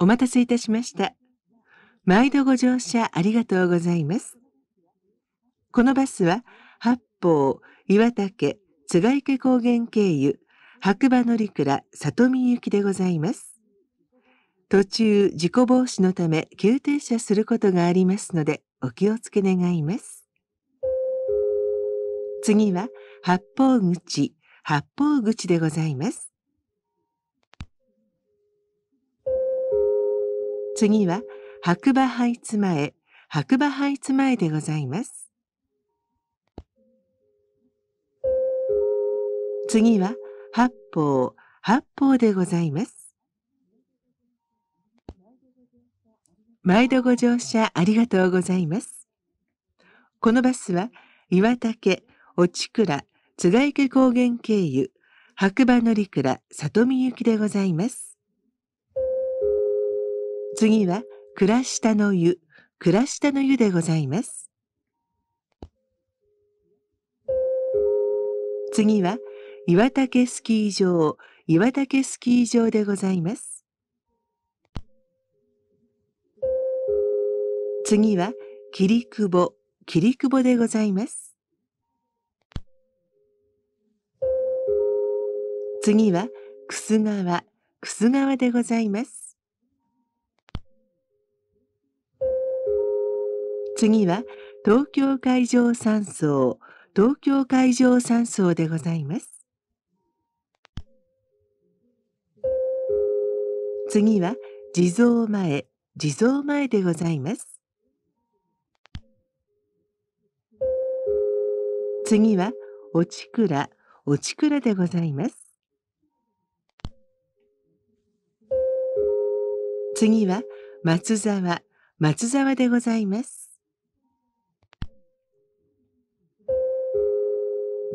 お待たせいたしました。毎度ご乗車ありがとうございます。このバスは、八方、岩岳、津ヶ池高原経由、白馬乗倉、里見行きでございます。途中、事故防止のため、急停車することがありますので、お気をつけ願います。次は、八方口、八方口でございます。次は白馬ハイツ前、白馬ハイツ前でございます。次は八方、八方でございます。毎度ご乗車ありがとうございます。このバスは岩竹、落倉、津田池高原経由、白馬乗倉、里見行きでございます。次は、倉下の湯、倉下の湯でございます。次は、岩岳スキー場、岩岳スキー場でございます。次は、霧久保、霧久保でございます。次は、楠川、楠川でございます。次は東京海上山荘東京海上山荘でございます次は地蔵前地蔵前でございます次はおちくらおちくらでございます次は松沢松沢でございます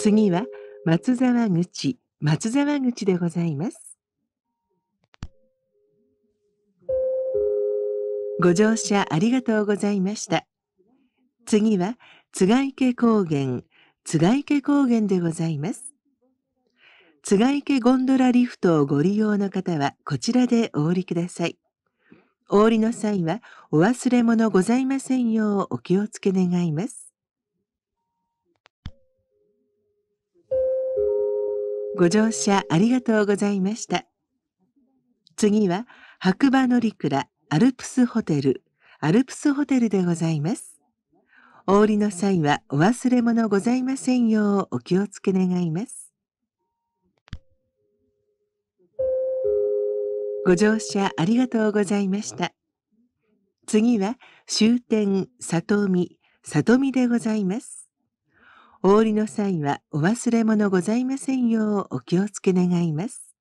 次は松沢口松沢口でございますご乗車ありがとうございました次は津賀池高原津賀池高原でございます津賀池ゴンドラリフトをご利用の方はこちらでお降りくださいお降りの際はお忘れ物ございませんようお気をつけ願いますご乗車ありがとうございました。次は白馬乗鞍アルプスホテル、アルプスホテルでございます。お降りの際はお忘れ物ございませんようお気をつけ願います。ご乗車ありがとうございました。次は終点里見、里見でございます。お降りの際はお忘れ物ございませんようお気をつけ願います。